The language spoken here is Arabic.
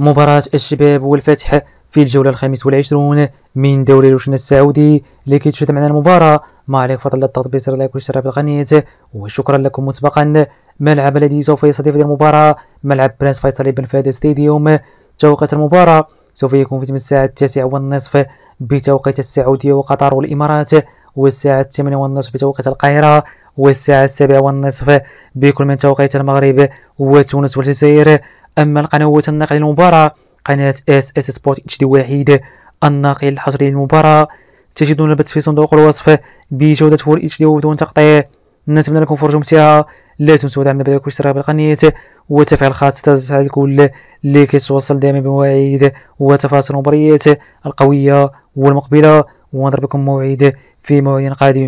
مباراة الشباب والفتح في الجولة الخامس والعشرون من دوري روشن السعودي لكي تشاهد معنا المباراة ما عليك فضل الضغط بيسر لايك وشرف القناة وشكرا لكم مسبقا ملعب الذي سوف يستضيف هذه المباراة ملعب برنس فيصل بن فهد ستاديوم توقيت المباراة سوف يكون في تم الساعة التاسعة والنصف بتوقيت السعودية وقطر والإمارات والساعة الثامنة والنصف بتوقيت القاهرة والساعة السابعة والنصف بكل من توقيت المغرب وتونس والجزائر أما القنوات الناقلة للمباراة قناة اس اس سبورت اتش دي واحد الناقل الحصري للمباراة تجدون البث في صندوق الوصف بجودة فول اتش دي وبدون تقطيع نتمنى لكم فرجة ممتعة لا تنسوا دعمنا بلايك واشتراك بالقناة وتفعيل خاص تزعل الكل اللي كيتوصل دائما بمواعيد وتفاصيل المباريات القوية والمقبلة ونضرب لكم موعد في موعد قادم